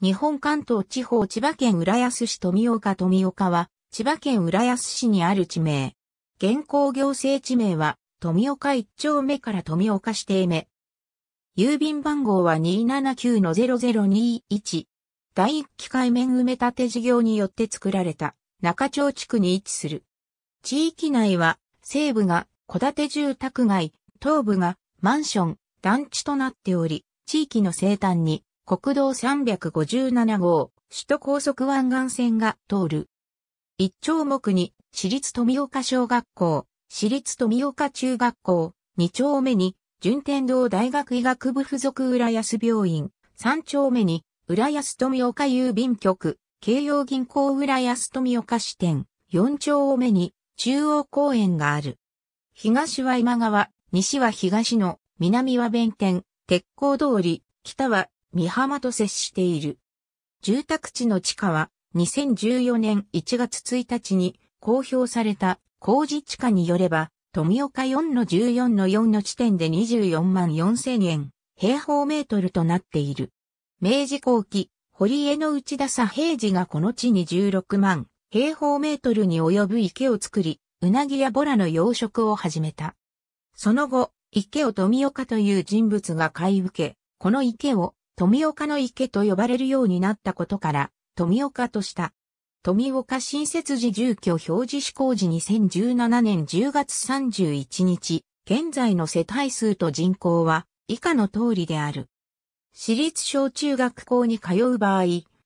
日本関東地方千葉県浦安市富岡富岡は、千葉県浦安市にある地名。現行行政地名は、富岡一丁目から富岡指定目。郵便番号は279-0021。第1機械面埋め立て事業によって作られた中町地区に位置する。地域内は西部が戸建て住宅街、東部がマンション、団地となっており、地域の生誕に国道357号、首都高速湾岸線が通る。一丁目に、私立富岡小学校、私立富岡中学校、二丁目に、順天堂大学医学部附属浦安病院、三丁目に、浦安富岡郵便局、京葉銀行浦安富岡支店、四丁目に、中央公園がある。東は今川、西は東の、南は弁天、鉄鋼通り、北は三浜と接している。住宅地の地価は2014年1月1日に公表された工事地価によれば、富岡4の14の4の地点で24万4千円、平方メートルとなっている。明治後期、堀江の内田佐平治がこの地に16万平方メートルに及ぶ池を作り、うなぎやボラの養殖を始めた。その後、池を富岡という人物が買い受け、この池を富岡の池と呼ばれるようになったことから、富岡とした。富岡新設時住居表示施行時2017年10月31日、現在の世帯数と人口は以下の通りである。私立小中学校に通う場合、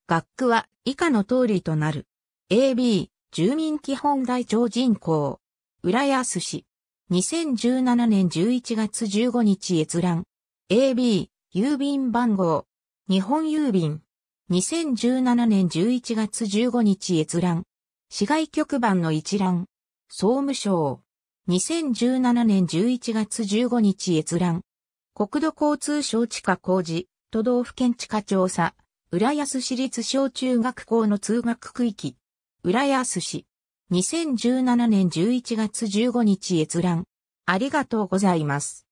学区は以下の通りとなる。AB、住民基本台帳人口。浦安市。2017年11月15日閲覧。AB、郵便番号。日本郵便。2017年11月15日閲覧。市外局番の一覧。総務省。2017年11月15日閲覧。国土交通省地下工事、都道府県地下調査、浦安市立小中学校の通学区域。浦安市。2017年11月15日閲覧。ありがとうございます。